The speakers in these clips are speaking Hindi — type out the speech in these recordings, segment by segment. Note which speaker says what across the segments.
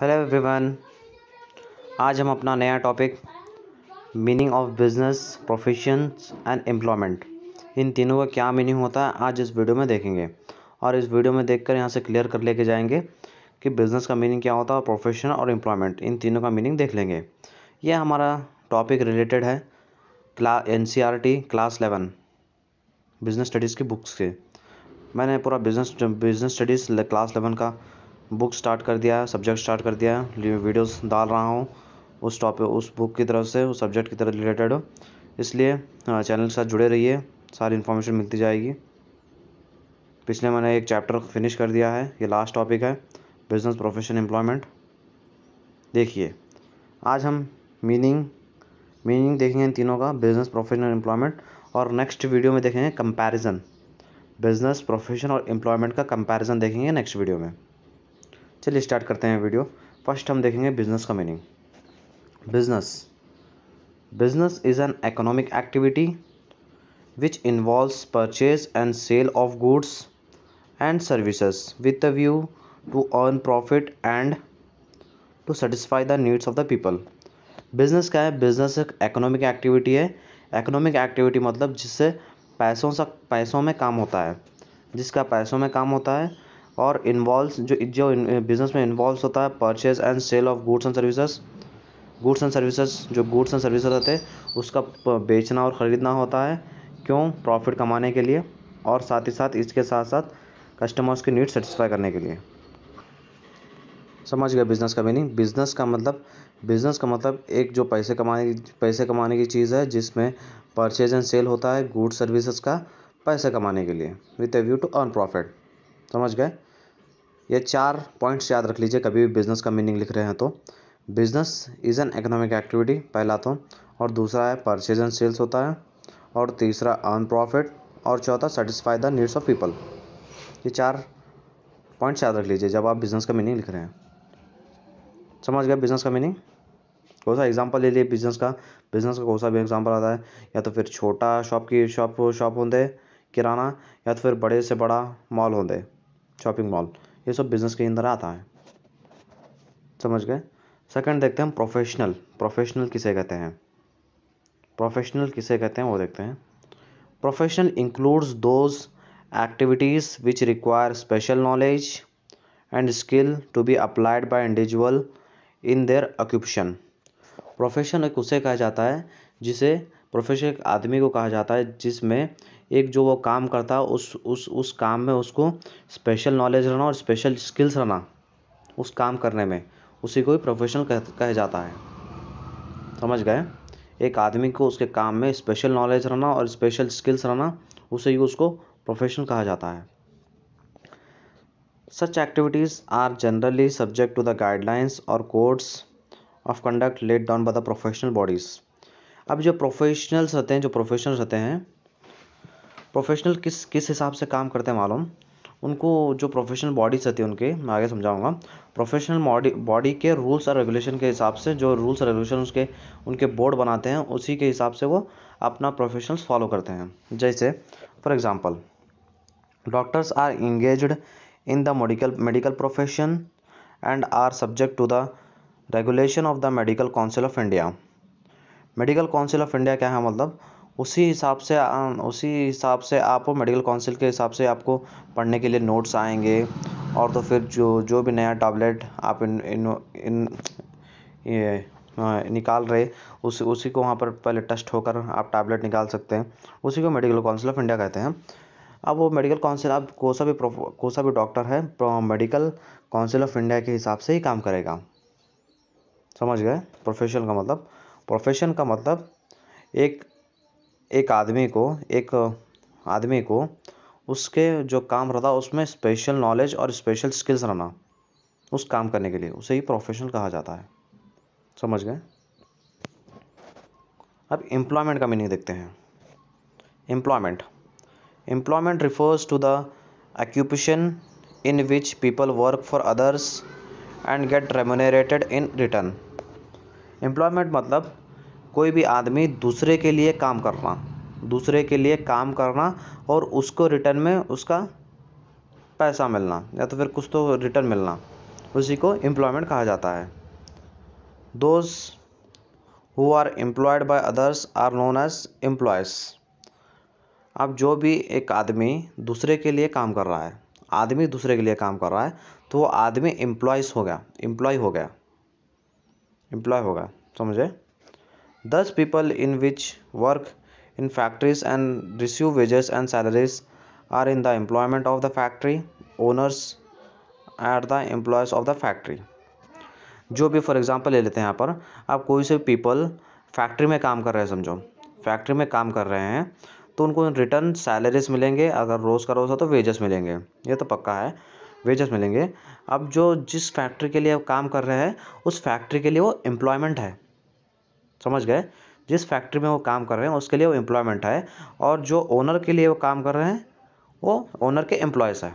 Speaker 1: हेलो एवरीवन आज हम अपना नया topic meaning of business profession and employment इन तीनों का क्या मीनिंग होता है आज इस वीडियो में देखेंगे और इस वीडियो में देखकर यहाँ से क्लियर कर लेके जाएंगे कि बिज़नेस का मीनिंग क्या होता है प्रोफेशन और एम्प्लॉयमेंट इन तीनों का मीनिंग देख लेंगे यह हमारा टॉपिक रिलेटेड है R T class eleven business studies की बुक्स के मैंने पूरा business business studies class eleven का बुक स्टार्ट कर दिया है सब्जेक्ट स्टार्ट कर दिया है वीडियोस डाल रहा हूँ उस टॉपिक उस बुक की तरफ से उस सब्जेक्ट की तरफ रिलेटेड इसलिए चैनल के साथ जुड़े रहिए सारी इन्फॉर्मेशन मिलती जाएगी पिछले मैंने एक चैप्टर फिनिश कर दिया है ये लास्ट टॉपिक है बिजनेस प्रोफेशन एम्प्लॉयमेंट देखिए आज हम मीनिंग मीनिंग देखेंगे इन तीनों का बिजनेस प्रोफेशन एम्प्लॉयमेंट और नेक्स्ट वीडियो में देखेंगे कंपैरिजन बिजनेस प्रोफेशन और एम्प्लॉयमेंट का कंपैरिजन देखेंगे नेक्स्ट वीडियो में चलिए स्टार्ट करते हैं वीडियो फर्स्ट हम देखेंगे बिजनेस का meaning business business is an economic activity which involve purchase and sale of goods and services with the view to earn profit and to satisfy the needs of the people business क्या है बिजनेस एक इकोनॉमिक एक्टिविटी है इकोनॉमिक एक्टिविटी मतलब जिससे पैसों से पैसों में काम होता है जिसका पैसों में काम होता है और इन्वॉल्व जो जो बिजनेस eh, में इन्वॉल्व होता है purchase and sale of goods and services goods and services जो गुड्स एंड सर्विसेज होते हैं उसका बेचना और ख़रीदना होता है क्यों प्रॉफिट कमाने के लिए और साथ ही साथ इसके साथ साथ कस्टमर्स की नीड सेटिस्फाई करने के लिए समझ गए बिज़नेस का मीनिंग बिज़नेस का मतलब बिज़नेस का मतलब एक जो पैसे कमाने पैसे कमाने की चीज़ है जिसमें परचेज एंड सेल होता है गुड सर्विसेज का पैसे कमाने के लिए with a view to earn profit समझ गए ये चार पॉइंट्स याद रख लीजिए कभी भी बिज़नेस का मीनिंग लिख रहे हैं तो business is an economic activity पहला तो और दूसरा है परचेज एंड सेल्स होता है और तीसरा अर्न प्रॉफिट और चौथा satisfy the needs of people ये चार पॉइंट्स याद रख लीजिए जब आप बिज़नेस का मीनिंग लिख रहे हैं समझ गए बिज़नेस का मीनिंग कौन सा एग्जाम्पल ले लिए बिज़नेस का बिज़नेस का कौन सा भी एग्जाम्पल आता है या तो फिर छोटा शॉप की शॉप शॉप होंगे किराना या तो फिर बड़े से बड़ा मॉल होंगे शॉपिंग मॉल ये सब बिज़नेस के अंदर आता है समझ गए सेकंड देखते हैं हम प्रोफेशनल प्रोफेशनल किसे कहते हैं प्रोफेशनल किसे कहते हैं वो देखते हैं professional includes those activities which require special knowledge and skill to be applied by individual in their occupation profession एक उसे कहा जाता है जिसे प्रोफेशन एक आदमी को कहा जाता है जिसमें एक जो वो काम करता है उस उस उस काम में उसको स्पेशल नॉलेज रहना और स्पेशल स्किल्स रहना उस काम करने में उसी को ही प्रोफेशनल कह कहे जाता है समझ गए एक आदमी को उसके काम में स्पेशल नॉलेज रहना और स्पेशल स्किल्स रहना उसे ही उसको प्रोफेशनल कहा जाता है such activities are generally subject to the guidelines और codes of conduct laid down by the professional bodies अब जो प्रोफेशनल्स रहते हैं जो प्रोफेशनल्स रहते हैं प्रोफेशनल किस किस हिसाब से काम करते हैं मालूम उनको जो प्रोफेशनल बॉडीज होती है उनके मैं आगे समझाऊंगा प्रोफेशनल बॉडी बॉडी के रूल्स और रेगुलेशन के हिसाब से जो रूल्स और रेगुलेशन उसके उनके बोर्ड बनाते हैं उसी के हिसाब से वो अपना प्रोफेशनल्स फॉलो करते हैं जैसे for example doctors are engage in the medical medical profession and are subject to the regulation of the Medical Council of India Medical Council of India क्या है मतलब उसी हिसाब से उसी हिसाब से आप मेडिकल काउंसिल के हिसाब से आपको पढ़ने के लिए नोट्स आएँगे और तो फिर जो जो भी नया टैबलेट आप इन इन इन ये निकाल रहे उस उसी को वहाँ पर पहले टेस्ट होकर आप टैबलेट निकाल सकते हैं उसी को मेडिकल काउंसिल ऑफ इंडिया कहते हैं अब वो मेडिकल काउंसिल आप कोई सा भी कोई सा भी डॉक्टर है मेडिकल काउंसिल ऑफ इंडिया के हिसाब से ही काम करेगा समझ गए प्रोफेशन का मतलब प्रोफेशन का मतलब एक एक आदमी को एक आदमी को उसके जो काम रहता उसमें स्पेशल नॉलेज और स्पेशल स्किल्स रहना उस काम करने के लिए उसे ही प्रोफेशनल कहा जाता है समझ गए अब एम्प्लॉयमेंट का मीनिंग देखते हैं employment employment refers to the occupation in which people work for others and get remunerated in return employment मतलब कोई भी आदमी दूसरे के लिए काम करना दूसरे के लिए काम करना और उसको रिटर्न में उसका पैसा मिलना या तो फिर कुछ तो रिटर्न मिलना उसी को एम्प्लॉयमेंट कहा जाता है those who are employed by others are known as employees अब जो भी एक आदमी दूसरे के लिए काम कर रहा है आदमी दूसरे के लिए काम कर रहा है तो वो आदमी एम्प्लॉयज़ हो गया एम्प्लॉय हो गया एम्प्लॉय हो गया समझे Thus, people in which work in factories and receive wages and salaries are in the employment of the factory owners at the employees of the factory जो भी फॉर एग्जाम्पल ले लेते हैं यहाँ पर आप कोई से पीपल फैक्ट्री में काम कर रहे हैं समझो फैक्ट्री में काम कर रहे हैं तो उनको रिटर्न सैलरीज मिलेंगे अगर रोज़ का रोज़ हो तो वेजेस मिलेंगे ये तो पक्का है वेजेस मिलेंगे अब जो जिस फैक्ट्री के लिए आप काम कर रहे हैं उस फैक्ट्री के लिए वो एम्प्लॉयमेंट है समझ गए जिस फैक्ट्री में वो काम कर रहे हैं उसके लिए वो एम्प्लॉयमेंट है और जो ओनर के लिए वो काम कर रहे हैं वो ओनर के एम्प्लॉयज़ हैं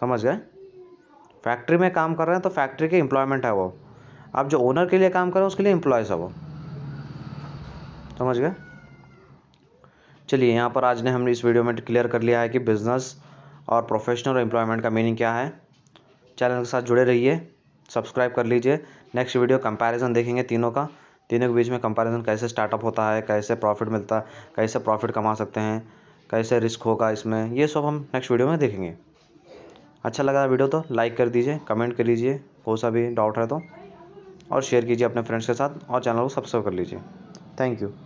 Speaker 1: समझ गए फैक्ट्री में काम कर रहे हैं तो फैक्ट्री के एम्प्लॉयमेंट है वो आप जो ओनर के लिए काम कर रहे हैं उसके लिए एम्प्लॉयज़ है वो समझ गए चलिए यहाँ पर आज ने हमने इस वीडियो में क्लियर कर लिया है कि बिज़नेस और प्रोफेशनल एम्प्लॉयमेंट का मीनिंग क्या है चैनल के साथ जुड़े रहिए सब्सक्राइब कर लीजिए नेक्स्ट वीडियो कंपैरिजन देखेंगे तीनों का तीनों के बीच में कंपैरिजन कैसे स्टार्टअप होता है कैसे प्रॉफिट मिलता है कैसे प्रॉफिट कमा सकते हैं कैसे रिस्क होगा इसमें ये सब हम नेक्स्ट वीडियो में देखेंगे अच्छा लगा वीडियो तो लाइक कर दीजिए कमेंट कर लीजिए कोई सा भी डाउट है तो और शेयर कीजिए अपने फ्रेंड्स के साथ और चैनल को सब्सक्राइब कर लीजिए थैंक यू